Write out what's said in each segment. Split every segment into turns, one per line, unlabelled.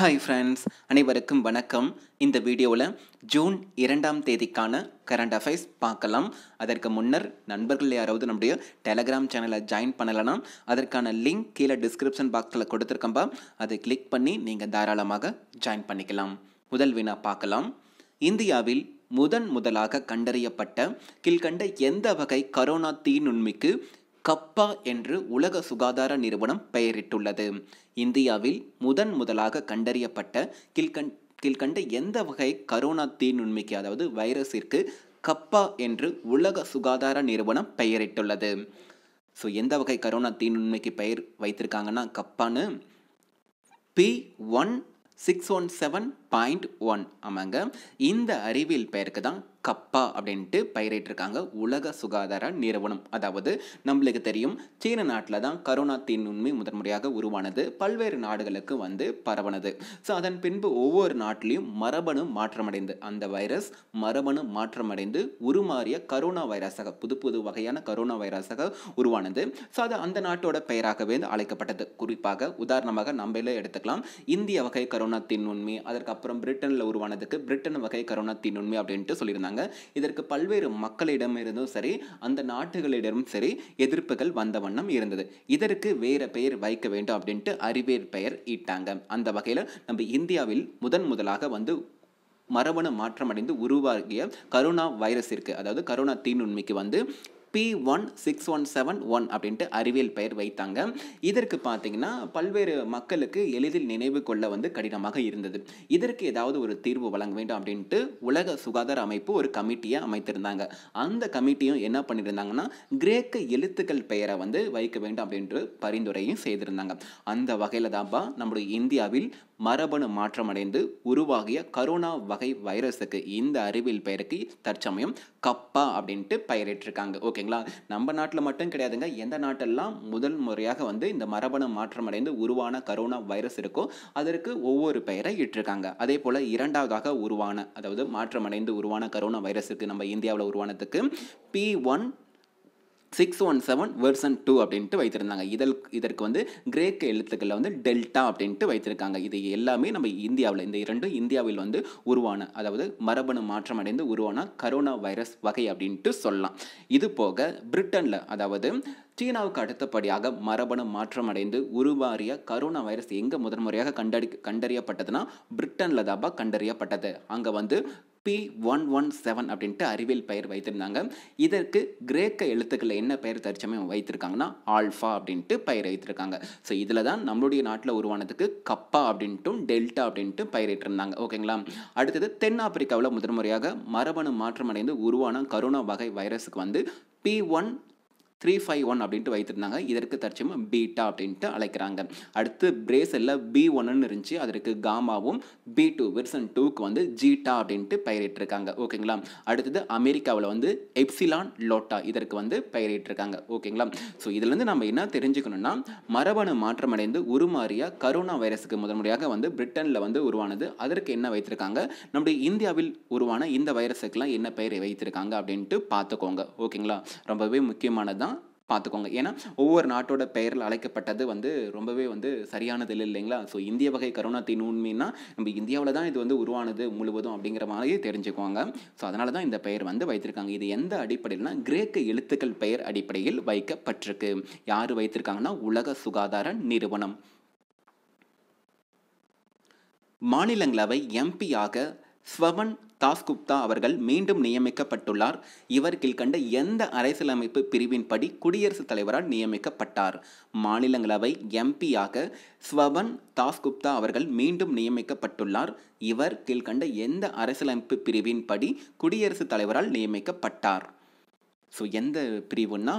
Hi friends அனைவருக்கும் வணக்கம் இந்த வீடியோவில் ஜூன் இரண்டாம் தேதிக்கான கரண்ட் அஃபேர்ஸ் பார்க்கலாம் அதற்கு முன்னர் நண்பர்கள் யாராவது நம்முடைய டெலகிராம் சேனலை ஜாயின் பண்ணலைன்னா அதற்கான லிங்க் கீழே டிஸ்கிரிப்ஷன் பாக்ஸில் கொடுத்துருக்கம்பா அதை கிளிக் பண்ணி நீங்கள் தாராளமாக ஜாயின் பண்ணிக்கலாம் முதல் வினா பார்க்கலாம் இந்தியாவில் முதன் முதலாக கண்டறியப்பட்ட கீழ்கண்ட எந்த வகை கரோனா தீநுண்மிக்கு கப்பா என்று உலக சுகாதார நிறுவனம் பெயரிட்டுள்ளது இந்தியாவில் முதன் முதலாக கண்டறியப்பட்ட கில்கண் கீழ்கண்ட எந்த வகை கரோனா தீநுண்மைக்கு அதாவது வைரஸிற்கு கப்பா என்று உலக சுகாதார நிறுவனம் பெயரிட்டுள்ளது ஸோ எந்த வகை கரோனா தீநுண்மைக்கு பெயர் வைத்திருக்காங்கன்னா கப்பான்னு B one six one seven point one ஆமாங்க இந்த அறிவியல் பெயருக்கு தான் கப்பா அப்படின்ட்டு பயிரிட்டிருக்காங்க உலக சுகாதார நிறுவனம் அதாவது நம்மளுக்கு தெரியும் சீன நாட்டில் தான் கரோனா தீநுண்மை முதன்முறையாக உருவானது பல்வேறு நாடுகளுக்கு வந்து பரவனது ஸோ அதன் பின்பு ஒவ்வொரு நாட்டிலையும் மரபணு மாற்றமடைந்து அந்த வைரஸ் மரபணு மாற்றமடைந்து உருமாறிய கரோனா வைரஸாக புது புது வகையான கரோனா வைரஸாக உருவானது ஸோ அது அந்த நாட்டோட பெயராகவே அழைக்கப்பட்டது குறிப்பாக உதாரணமாக நம்மளே எடுத்துக்கலாம் இந்திய வகை கரோனா தீநுண்மை அதற்கப்புறம் பிரிட்டனில் உருவானதுக்கு பிரிட்டன் வகை கரோனா தீநுண்மை அப்படின்ட்டு சொல்லியிருந்தாங்க சொன்னாங்க இதற்கு பல்வேறு மக்களிடமிருந்தும் சரி அந்த நாட்டுகளிடமும் சரி எதிர்ப்புகள் வந்த வண்ணம் இருந்தது இதற்கு வேற பெயர் வைக்க வேண்டும் அப்படின்ட்டு அறிவியல் பெயர் ஈட்டாங்க அந்த வகையில் நம்ம இந்தியாவில் முதன் முதலாக வந்து மரபணு மாற்றமடைந்து உருவாகிய கரோனா வைரஸ் இருக்குது அதாவது கரோனா தீநுண்மைக்கு வந்து B one six one seven one அப்படின்ட்டு அறிவியல் பெயர் வைத்தாங்க இதற்கு பார்த்தீங்கன்னா பல்வேறு மக்களுக்கு எளிதில் நினைவு கொள்ள வந்து கடினமாக இருந்தது இதற்கு ஏதாவது ஒரு தீர்வு வழங்க வேண்டும் அப்படின்ட்டு உலக சுகாதார அமைப்பு ஒரு கமிட்டியை அமைத்திருந்தாங்க அந்த கமிட்டியும் என்ன பண்ணியிருந்தாங்கன்னா கிரேக்க எழுத்துக்கள் பெயரை வந்து வைக்க வேண்டும் அப்படின்ட்டு பரிந்துரையும் செய்திருந்தாங்க அந்த வகையில் தான்ப்பா நம்முடைய இந்தியாவில் மரபணு மாற்றமடைந்து உருவாகிய கரோனா வகை வைரஸுக்கு இந்த அறிவியல் பெயருக்கு தற்சமயம் கப்பா அப்படின்ட்டு பெயரிட்டிருக்காங்க ஓகேங்களா நம்ம நாட்டில் மட்டும் கிடையாதுங்க எந்த நாட்டெல்லாம் முதல் முறையாக வந்து இந்த மரபணு மாற்றமடைந்து உருவான கரோனா வைரஸ் இருக்கோ அதற்கு ஒவ்வொரு பெயரை இட்டிருக்காங்க அதே போல் இரண்டாவதாக உருவான அதாவது மாற்றமடைந்து உருவான கரோனா வைரஸுக்கு நம்ம இந்தியாவில் உருவானதுக்கு B one six one seven version two அப்படின்ட்டு வைத்திருந்தாங்க இதில் இதற்கு வந்து கிரேக்க எழுத்துக்களில் வந்து டெல்டா அப்படின்ட்டு வைத்திருக்காங்க இது எல்லாமே நம்ம இந்தியாவில் இந்த இரண்டும் இந்தியாவில் வந்து உருவான அதாவது மரபணு மாற்றம் அடைந்து உருவான கரோனா வைரஸ் வகை அப்படின்ட்டு சொல்லலாம் இது போக பிரிட்டனில் அதாவது சீனாவுக்கு அடுத்தபடியாக மரபணு மாற்றம் அடைந்து உருவாறிய கரோனா வைரஸ் எங்கே முதன்முறையாக கண்டறி கண்டறியப்பட்டதுன்னா பிரிட்டனில் தாப்பா கண்டறியப்பட்டது அங்கே வந்து பி ஒன் ஒன் செவன் அப்படின்ட்டு அறிவியல் பெயர் வைத்திருந்தாங்க இதற்கு கிரேக்க எழுத்துக்களில் என்ன பெயர் தரிச்சமயம் வைத்திருக்காங்கன்னா ஆல்ஃபா அப்படின்ட்டு பெயர் வைத்திருக்காங்க ஸோ இதில் தான் நம்மளுடைய நாட்டில் உருவானதுக்கு கப்பா அப்படின்ட்டும் டெல்டா அப்படின்ட்டு பெயரிட்டிருந்தாங்க ஓகேங்களா அடுத்தது தென்னாப்பிரிக்காவில் முதன்முறையாக மரபணு மாற்றமடைந்து உருவான கரோனா வகை வைரஸுக்கு வந்து B one three five one அப்படின்ட்டு வைத்திருந்தாங்க இதற்கு தற்சமயம் பீட்டா அப்படின்ட்டு அழைக்கிறாங்க அடுத்து பிரேசலில் பி ஒன்னு இருந்துச்சு அதற்கு காமாவும் பி டூ வெர்சன் டூக்கு வந்து ஜீட்டா அப்படின்ட்டு பெயரிட்டிருக்காங்க ஓகேங்களா அடுத்தது அமெரிக்காவில் வந்து எப்சிலான் லோட்டா இதற்கு வந்து பெயரிட்டிருக்காங்க ஓகேங்களா ஸோ இதுலேருந்து நம்ம என்ன தெரிஞ்சுக்கணும்னா மரபணு மாற்றமடைந்து உருமாறிய கரோனா வைரஸுக்கு முதன்முறையாக வந்து பிரிட்டனில் வந்து உருவானது அதற்கு என்ன வைத்திருக்காங்க நம்முடைய இந்தியாவில் உருவான இந்த வைரஸுக்கெல்லாம் என்ன பெயரை வைத்திருக்காங்க அப்படின்ட்டு பார்த்துக்கோங்க ஓகேங்களா ரொம்பவே முக்கியமானது பார்த்துக்கோங்க ஏன்னா ஒவ்வொரு நாட்டோட பெயரில் அழைக்கப்பட்டது வந்து ரொம்பவே வந்து சரியானது இல்லை இல்லைங்களா ஸோ இந்திய வகை தீ நுண்மைனா நம்ம இந்தியாவில் தான் இது வந்து உருவானது முழுவதும் அப்படிங்கிற மாதிரி தெரிஞ்சுக்குவாங்க ஸோ அதனால தான் இந்த பெயர் வந்து வைத்திருக்காங்க இது எந்த அடிப்படையில்னா கிரேக்க எழுத்துக்கள் பெயர் அடிப்படையில் வைக்கப்பட்டிருக்கு யார் வைத்திருக்காங்கன்னா உலக சுகாதார நிறுவனம் மாநிலங்களவை எம்பியாக ஸ்வவன் தாஸ்குப்தா அவர்கள் மீண்டும் நியமிக்கப்பட்டுள்ளார் இவர் கீழ்கண்ட எந்த அரசியலமைப்பு பிரிவின்படி குடியரசுத் தலைவரால் நியமிக்கப்பட்டார் மாநிலங்களவை எம்பியாக ஸ்வபன் தாஸ்குப்தா அவர்கள் மீண்டும் நியமிக்கப்பட்டுள்ளார் இவர் கீழ்கண்ட எந்த அரசியலமைப்பு பிரிவின்படி குடியரசுத் தலைவரால் நியமிக்கப்பட்டார் ஸோ எந்த பிரிவுன்னா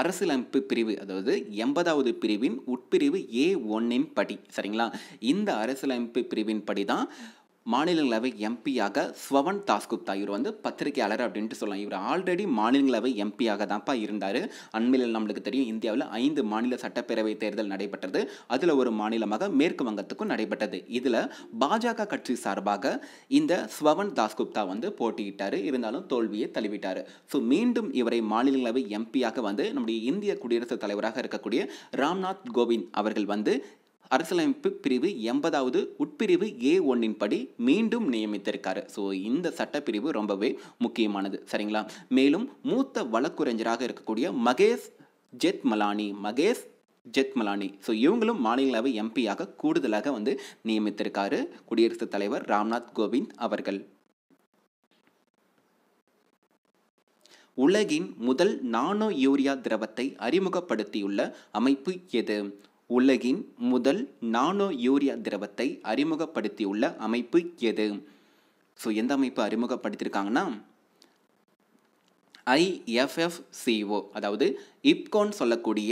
அரசியலமைப்பு பிரிவு அதாவது எண்பதாவது பிரிவின் உட்பிரிவு ஏ ஒன்னின் படி சரிங்களா இந்த அரசியலமைப்பு பிரிவின் படி தான் மாநிலங்களவை எம்பியாக ஸ்வவன் தாஸ்குப்தா இவர் வந்து பத்திரிகையாளர் அப்படின்ட்டு சொல்லலாம் இவர் ஆல்ரெடி மாநிலங்களவை எம்பியாக தான்ப்பா இருந்தார் அண்மையில் நம்மளுக்கு தெரியும் இந்தியாவில் ஐந்து மாநில சட்டப்பேரவை தேர்தல் நடைபெற்றது அதில் ஒரு மாநிலமாக மேற்கு வங்கத்துக்கும் நடைபெற்றது இதில் பாஜக கட்சி சார்பாக இந்த ஸ்வவன் தாஸ்குப்தா வந்து போட்டியிட்டார் இருந்தாலும் தோல்வியை தள்ளிவிட்டார் ஸோ மீண்டும் இவரை மாநிலங்களவை எம்பியாக வந்து நம்முடைய இந்திய குடியரசுத் தலைவராக இருக்கக்கூடிய ராம்நாத் கோவிந்த் அவர்கள் வந்து அரசியலமைப்பு பிரிவு எண்பதாவது உட்பிரிவு ஏ ஒன்னின் படி மீண்டும் நியமித்திருக்காரு ஸோ இந்த சட்டப்பிரிவு ரொம்பவே முக்கியமானது சரிங்களா மேலும் மூத்த வழக்குரைஞராக இருக்கக்கூடிய மகேஷ் ஜெத்மலானி மகேஷ் ஜெத்மலானி ஸோ இவங்களும் மாநிலங்களவை எம்பியாக கூடுதலாக வந்து நியமித்திருக்காரு குடியரசுத் தலைவர் ராம்நாத் கோவிந்த் அவர்கள் உலகின் முதல் நானோ யூரியா திரவத்தை அறிமுகப்படுத்தியுள்ள அமைப்பு எது உலகின் முதல் நானோ யூரியா திரவத்தை அறிமுகப்படுத்தியுள்ள அமைப்பு எது ஸோ எந்த அமைப்பு அறிமுகப்படுத்தியிருக்காங்கன்னா ஐஎஃப்எஃப்சிஓ அதாவது இப்கோன்னு சொல்லக்கூடிய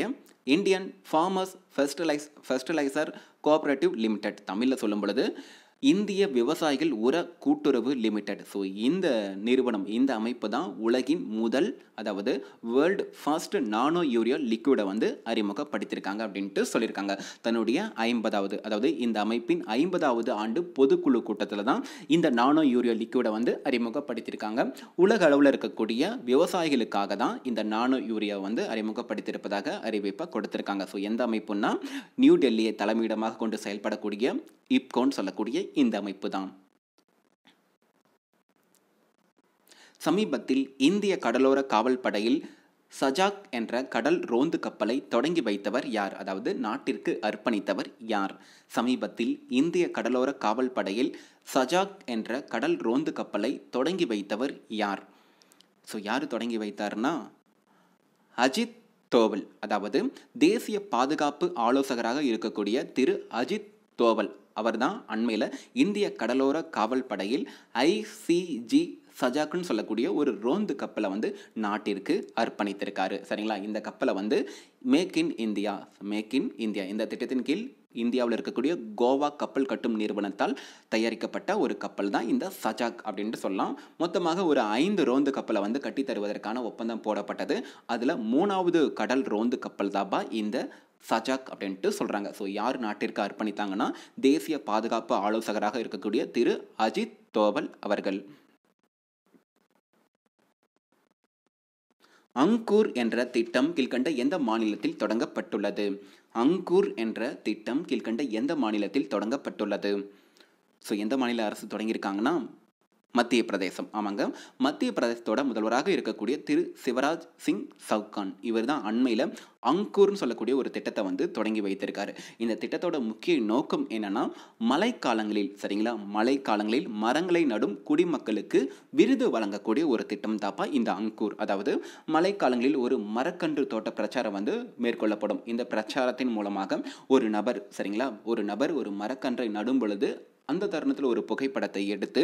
Indian farmers fertilise fertiliser cooperative limited தமிழில் சொல்லும் பொழுது இந்திய விவசாயிகள் உர கூட்டுறவு லிமிடெட் ஸோ இந்த நிறுவனம் இந்த அமைப்பு தான் உலகின் முதல் அதாவது வேர்ல்டு ஃபர்ஸ்ட் நானோ யூரியா லிக்விடை வந்து அறிமுகப்படுத்தியிருக்காங்க அப்படின்ட்டு சொல்லியிருக்காங்க தன்னுடைய ஐம்பதாவது அதாவது இந்த அமைப்பின் ஐம்பதாவது ஆண்டு பொதுக்குழு கூட்டத்தில் தான் இந்த நானோ யூரியா லிக்விடை வந்து அறிமுகப்படுத்தியிருக்காங்க உலக அளவில் இருக்கக்கூடிய விவசாயிகளுக்காக தான் இந்த நானோ யூரியா வந்து அறிமுகப்படுத்தியிருப்பதாக அறிவிப்பை கொடுத்திருக்காங்க ஸோ எந்த அமைப்புன்னா நியூ டெல்லியை தலைமையிடமாக கொண்டு செயல்படக்கூடிய இப்கோன்னு சொல்லக்கூடிய இந்த தான் சமீபத்தில் இந்திய கடலோர காவல் படையில் சஜாக் என்ற கடல் ரோந்து கப்பலை தொடங்கி வைத்தவர் யார் அதாவது நாட்டிற்கு அர்ப்பணித்தவர் யார் சமீபத்தில் இந்திய கடலோர காவல் படையில் சஜாக் என்ற கடல் ரோந்து கப்பலை தொடங்கி வைத்தவர் யார் ஸோ யார் தொடங்கி வைத்தார்னா அஜித் தோவல் அதாவது தேசிய பாதுகாப்பு ஆலோசகராக இருக்கக்கூடிய திரு அஜித் தோவல் அவர் தான் அண்மையில் இந்திய கடலோர காவல் படையில் ஐசிஜி சஜாக்குன்னு சொல்லக்கூடிய ஒரு ரோந்து கப்பலை வந்து நாட்டிற்கு அர்ப்பணித்திருக்காரு சரிங்களா இந்த கப்பலை வந்து make in India make in India இந்த திட்டத்தின் கீழ் இந்தியாவில் இருக்கக்கூடிய கோவா கப்பல் கட்டும் நிறுவனத்தால் தயாரிக்கப்பட்ட ஒரு கப்பல் தான் இந்த சஜாக் அப்படின்ட்டு சொல்லலாம் மொத்தமாக ஒரு ஐந்து ரோந்து கப்பலை வந்து கட்டித்தருவதற்கான ஒப்பந்தம் போடப்பட்டது அதில் மூணாவது கடல் ரோந்து கப்பல் தாபா இந்த சஜாக் அப்படின்ட்டு சொல்கிறாங்க ஸோ யார் நாட்டிற்கு அர்ப்பணித்தாங்கன்னா தேசிய பாதுகாப்பு ஆலோசகராக இருக்கக்கூடிய திரு அஜித் தோவல் அவர்கள் அங்கூர் என்ற திட்டம் கீழ்கண்ட எந்த மாநிலத்தில் தொடங்கப்பட்டுள்ளது அங்கூர் என்ற திட்டம் கீழ்கண்ட எந்த மாநிலத்தில் தொடங்கப்பட்டுள்ளது ஸோ எந்த மாநில அரசு தொடங்கியிருக்காங்கன்னா மத்திய பிரதேசம் ஆமாங்க மத்திய பிரதேசத்தோட முதல்வராக இருக்கக்கூடிய திரு சிவராஜ் சிங் சவுகான் இவர் தான் அண்மையில் அங்கூர்னு சொல்லக்கூடிய ஒரு திட்டத்தை வந்து தொடங்கி வைத்திருக்காரு இந்த திட்டத்தோட முக்கிய நோக்கம் என்னன்னா மழைக்காலங்களில் சரிங்களா மழைக்காலங்களில் மரங்களை நடும் குடிமக்களுக்கு விருது வழங்கக்கூடிய ஒரு திட்டம் தாப்பா இந்த அங்கூர் அதாவது மழைக்காலங்களில் ஒரு மரக்கன்று தோட்ட பிரச்சாரம் வந்து மேற்கொள்ளப்படும் இந்த பிரச்சாரத்தின் மூலமாக ஒரு நபர் சரிங்களா ஒரு நபர் ஒரு மரக்கன்றை நடும் பொழுது அந்த தருணத்தில் ஒரு புகைப்படத்தை எடுத்து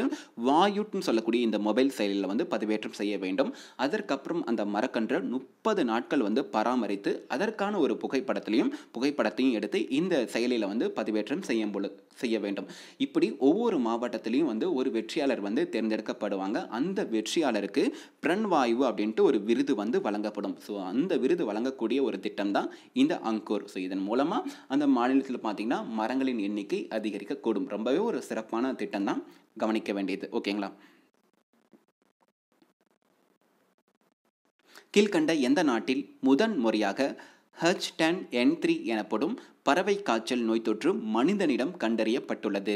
வாயுட்னு சொல்லக்கூடிய இந்த மொபைல் செயலியில் வந்து பதிவேற்றம் செய்ய வேண்டும் அதற்கப்புறம் அந்த மரக்கன்று முப்பது நாட்கள் வந்து பராமரித்து அதற்கான ஒரு புகைப்படத்திலையும் புகைப்படத்தையும் எடுத்து இந்த செயலியில் வந்து பதிவேற்றம் செய்யும் பொழுது செய்ய வேண்டும் இப்படி ஒவ்வொரு மாவட்டத்திலையும் வந்து ஒரு வெற்றியாளர் வந்து தேர்ந்தெடுக்கப்படுவாங்க அந்த வெற்றியாளருக்கு பிரண்வாயு அப்படின்ட்டு ஒரு விருது வந்து வழங்கப்படும் ஸோ அந்த விருது வழங்கக்கூடிய ஒரு திட்டம் தான் இந்த அங்கூர் ஸோ இதன் மூலமாக அந்த மாநிலத்தில் பார்த்திங்கன்னா மரங்களின் எண்ணிக்கை அதிகரிக்கக்கூடும் ரொம்பவே ஒரு சிறப்பான திட்டம் தான் கவனிக்க வேண்டியது ஓகேங்களா கீழ்கண்ட எந்த நாட்டில் முதன் முறையாக ஹச் டென் என் த்ரீ எனப்படும் பறவை காய்ச்சல் நோய் தொற்று மனிதனிடம் கண்டறியப்பட்டுள்ளது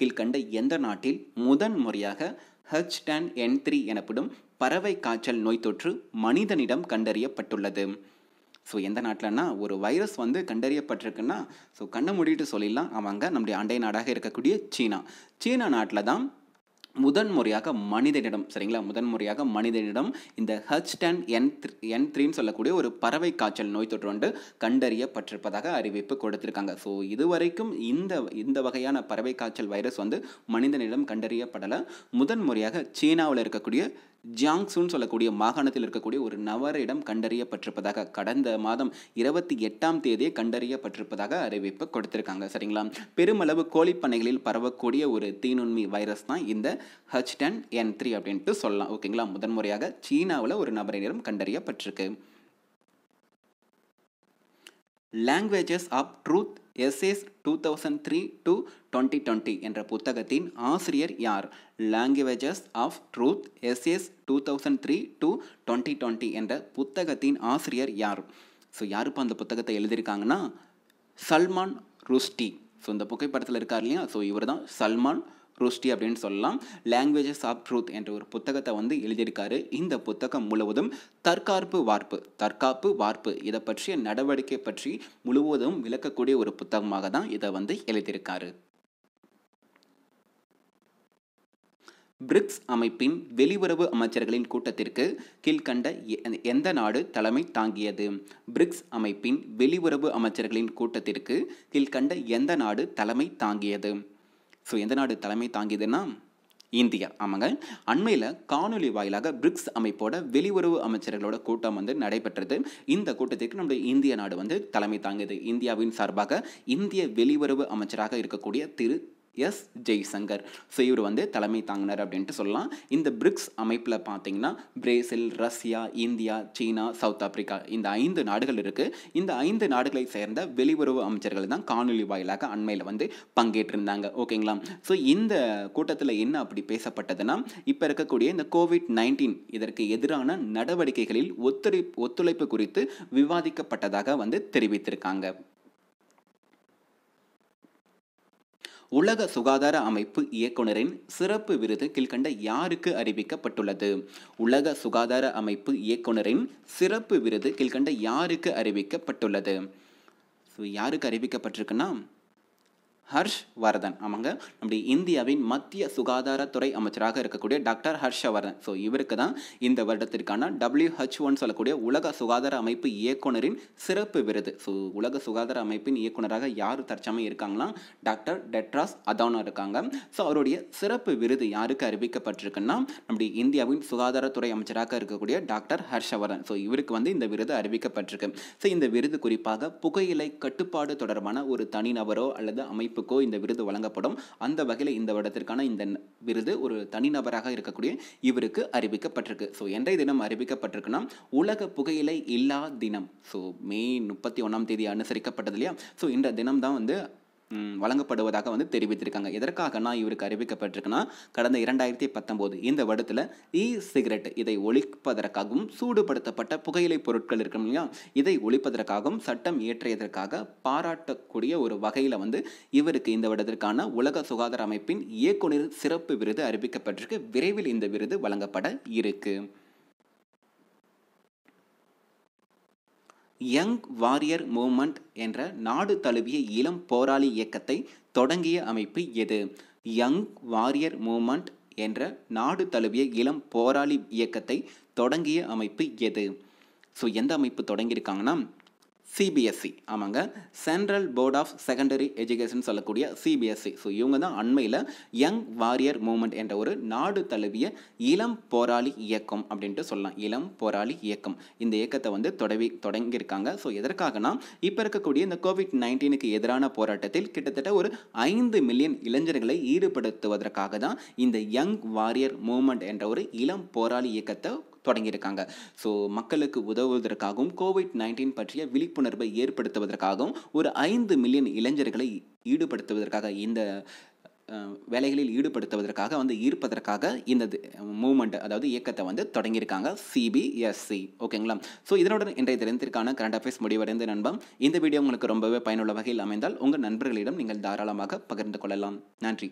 கீழ்கண்ட எந்த நாட்டில் முதன் முறையாக ஹச் டென் என் த்ரீ எனப்படும் பறவை காய்ச்சல் நோய் தொற்று மனிதனிடம் கண்டறியப்பட்டுள்ளது ஸோ எந்த நாட்டிலன்னா ஒரு வைரஸ் வந்து கண்டறியப்பட்டிருக்குன்னா ஸோ கண்ணை மூடிட்டு சொல்லிடலாம் அவங்க நம்முடைய அண்டை நாடாக இருக்கக்கூடிய சீனா சீனா நாட்டில் தான் முதன்முறையாக மனிதனிடம் சரிங்களா முதன்முறையாக மனிதனிடம் இந்த H ten N three N த்ரீன்னு சொல்லக்கூடிய ஒரு பறவை காய்ச்சல் நோய் தொற்று வந்து கண்டறியப்பட்டிருப்பதாக அறிவிப்பு கொடுத்திருக்காங்க ஸோ இதுவரைக்கும் இந்த இந்த வகையான பறவை காய்ச்சல் வைரஸ் வந்து மனிதனிடம் கண்டறியப்படலை முதன்முறையாக சீனாவில் இருக்கக்கூடிய ஜியாங்ஸுன்னு சொல்லக்கூடிய மாகாணத்தில் இருக்கக்கூடிய ஒரு நபரிடம் கண்டறியப்பட்டிருப்பதாக கடந்த மாதம் இருபத்தி எட்டாம் தேதியே கண்டறியப்பட்டிருப்பதாக அறிவிப்பு கொடுத்திருக்காங்க சரிங்களா பெருமளவு கோழிப்பண்ணைகளில் பரவக்கூடிய ஒரு தீநுண்மி வைரஸ் தான் இந்த ஹச் டென் என் த்ரீ அப்படின்ட்டு சொல்லலாம் ஓகேங்களா முதன்முறையாக சீனாவில் ஒரு நபரிடம் கண்டறியப்பட்டிருக்கு languages of truth SS two thousand three to twenty twenty என்ற புத்தகத்தின் ஆசிரியர் யார் languages of truth SS two thousand three to twenty twenty என்ற புத்தகத்தின் ஆசிரியர் யார் ஸோ இப்போ அந்த புத்தகத்தை எழுதியிருக்காங்கன்னா சல்மான் ருஷ்டி ஸோ இந்த புகைப்படத்தில் இருக்கார் இல்லையா ஸோ இவர் தான் சல்மான் ருஷ்டி அப்படின்னு சொல்லலாம் லாங்குவேஜஸ் ஆஃப் ட்ரூத் என்ற ஒரு புத்தகத்தை வந்து எழுதியிருக்காரு இந்த புத்தகம் முழுவதும் தற்காப்பு வார்ப்பு தற்காப்பு வார்ப்பு இதை பற்றிய நடவடிக்கை பற்றி முழுவதும் விளக்கக்கூடிய ஒரு புத்தகமாக தான் இதை வந்து எழுதியிருக்காரு பிரிக்ஸ் அமைப்பின் வெளியுறவு அமைச்சர்களின் கூட்டத்திற்கு கீழ்கண்ட எந்த நாடு தலைமை தாங்கியது பிரிக்ஸ் அமைப்பின் வெளியுறவு அமைச்சர்களின் கூட்டத்திற்கு கீழ்கண்ட எந்த நாடு தலைமை தாங்கியது ஸோ எந்த நாடு தலைமை தாங்கியதுன்னா இந்தியா ஆமாங்க அண்மையில் காணொலி வாயிலாக பிரிக்ஸ் அமைப்போட வெளியுறவு அமைச்சர்களோட கூட்டம் வந்து நடைபெற்றது இந்த கூட்டத்திற்கு நம்முடைய இந்திய நாடு வந்து தலைமை தாங்கியது இந்தியாவின் சார்பாக இந்திய வெளியுறவு அமைச்சராக இருக்கக்கூடிய திரு எஸ் ஜெய்சங்கர் ஸோ இவர் வந்து தலைமை தாங்கினர் அப்படின்ட்டு சொல்லலாம் இந்த பிரிக்ஸ் அமைப்பில் பார்த்தீங்கன்னா Brazil Russia India China South Africa இந்த ஐந்து நாடுகள் இருக்குது இந்த ஐந்து நாடுகளை சேர்ந்த வெளியுறவு அமைச்சர்கள் தான் காணொலி வாயிலாக அண்மையில் வந்து பங்கேற்றிருந்தாங்க ஓகேங்களா ஸோ இந்த கூட்டத்தில் என்ன அப்படி பேசப்பட்டதுன்னா இப்போ இருக்கக்கூடிய இந்த கோவிட் நைன்டீன் இதற்கு எதிரான நடவடிக்கைகளில் ஒத்துழைப்பு ஒத்துழைப்பு குறித்து விவாதிக்கப்பட்டதாக வந்து தெரிவித்திருக்காங்க உலக சுகாதார அமைப்பு இயக்குநரின் சிறப்பு விருது கீழ்கண்ட யாருக்கு அறிவிக்கப்பட்டுள்ளது உலக சுகாதார அமைப்பு இயக்குநரின் சிறப்பு விருது கீழ்கண்ட யாருக்கு அறிவிக்கப்பட்டுள்ளது ஸோ யாருக்கு அறிவிக்கப்பட்டிருக்குன்னா ஹர்ஷ் வர்தன் ஆமாங்க நம்முடைய இந்தியாவின் மத்திய சுகாதாரத்துறை அமைச்சராக இருக்கக்கூடிய டாக்டர் ஹர்ஷவர்தன் ஸோ இவருக்கு தான் இந்த வருடத்திற்கான ஒன் சொல்லக்கூடிய உலக சுகாதார அமைப்பு இயக்குனரின் சிறப்பு விருது ஸோ உலக சுகாதார அமைப்பின் இயக்குனராக யார் தற்சமயம் இருக்காங்களா டாக்டர் டெட்ராஸ் அதானோ இருக்காங்க ஸோ அவருடைய சிறப்பு விருது யாருக்கு அறிவிக்கப்பட்டிருக்குன்னா நம்முடைய இந்தியாவின் சுகாதாரத்துறை அமைச்சராக இருக்கக்கூடிய டாக்டர் ஹர்ஷவர்தன் ஸோ இவருக்கு வந்து இந்த விருது அறிவிக்கப்பட்டிருக்கு ஸோ இந்த விருது குறிப்பாக புகையிலை கட்டுப்பாடு தொடர்பான ஒரு தனிநபரோ அல்லது அமைப்பு அமைப்புக்கோ இந்த விருது வழங்கப்படும் அந்த வகையில் இந்த வருடத்திற்கான இந்த விருது ஒரு தனிநபராக இருக்கக்கூடிய இவருக்கு அறிவிக்கப்பட்டிருக்கு ஸோ என்றைய தினம் அறிவிக்கப்பட்டிருக்குன்னா உலக புகையிலை இல்லா தினம் ஸோ மே முப்பத்தி ஒன்றாம் தேதி அனுசரிக்கப்பட்டது இல்லையா ஸோ இந்த தினம் தான் வந்து வழங்கப்படுவதாக வந்து தெரிவித்திருக்காங்க எதற்காகனா இவருக்கு அறிவிக்கப்பட்டிருக்குன்னா கடந்த இரண்டாயிரத்தி பத்தொம்போது இந்த வருடத்தில் இ சிகரெட் இதை ஒழிப்பதற்காகவும் சூடுபடுத்தப்பட்ட புகையிலை பொருட்கள் இருக்கும் இல்லையா இதை ஒழிப்பதற்காகவும் சட்டம் இயற்றியதற்காக பாராட்டக்கூடிய ஒரு வகையில் வந்து இவருக்கு இந்த வருடத்திற்கான உலக சுகாதார அமைப்பின் இயக்குநர் சிறப்பு விருது அறிவிக்கப்பட்டிருக்கு விரைவில் இந்த விருது வழங்கப்பட இருக்குது யங் வாரியர் மூமெண்ட் என்ற நாடு தழுவிய இளம் போராளி இயக்கத்தை தொடங்கிய அமைப்பு எது யங் வாரியர் மூமெண்ட் என்ற நாடு தழுவிய இளம் போராளி இயக்கத்தை தொடங்கிய அமைப்பு எது ஸோ எந்த அமைப்பு தொடங்கியிருக்காங்கன்னா சிபிஎஸ்சி e. ஆமாங்க central board of secondary education சொல்லக்கூடிய சிபிஎஸ்சி ஸோ இவங்க தான் அண்மையில் யங் வாரியர் மூமெண்ட் என்ற ஒரு நாடு தழுவிய இளம் போராளி இயக்கம் அப்படின்ட்டு சொல்லலாம் இளம் போராளி இயக்கம் இந்த இயக்கத்தை வந்து தொடவி தொடங்கியிருக்காங்க ஸோ எதற்காகனா இப்போ இருக்கக்கூடிய இந்த கோவிட் நைன்டீனுக்கு எதிரான போராட்டத்தில் கிட்டத்தட்ட ஒரு ஐந்து மில்லியன் இளைஞர்களை ஈடுபடுத்துவதற்காக தான் இந்த யங் வாரியர் மூமெண்ட் என்ற ஒரு இளம் போராளி இயக்கத்தை தொடங்கியிருக்காங்க ஸோ மக்களுக்கு உதவுவதற்காகவும் கோவிட் நைன்டீன் பற்றிய விழிப்புணர்வை ஏற்படுத்துவதற்காகவும் ஒரு ஐந்து மில்லியன் இளைஞர்களை ஈடுபடுத்துவதற்காக இந்த வேலைகளில் ஈடுபடுத்துவதற்காக வந்து ஈர்ப்பதற்காக இந்த மூவ்மெண்ட் அதாவது இயக்கத்தை வந்து தொடங்கியிருக்காங்க சிபிஎஸ்சி ஓகேங்களா ஸோ இதனுடன் இன்றைய தினத்திற்கான கரண்ட் அஃபேர்ஸ் முடிவடைந்த நண்பம் இந்த வீடியோ உங்களுக்கு ரொம்பவே பயனுள்ள வகையில் அமைந்தால் உங்கள் நண்பர்களிடம் நீங்கள் தாராளமாக பகிர்ந்து கொள்ளலாம் நன்றி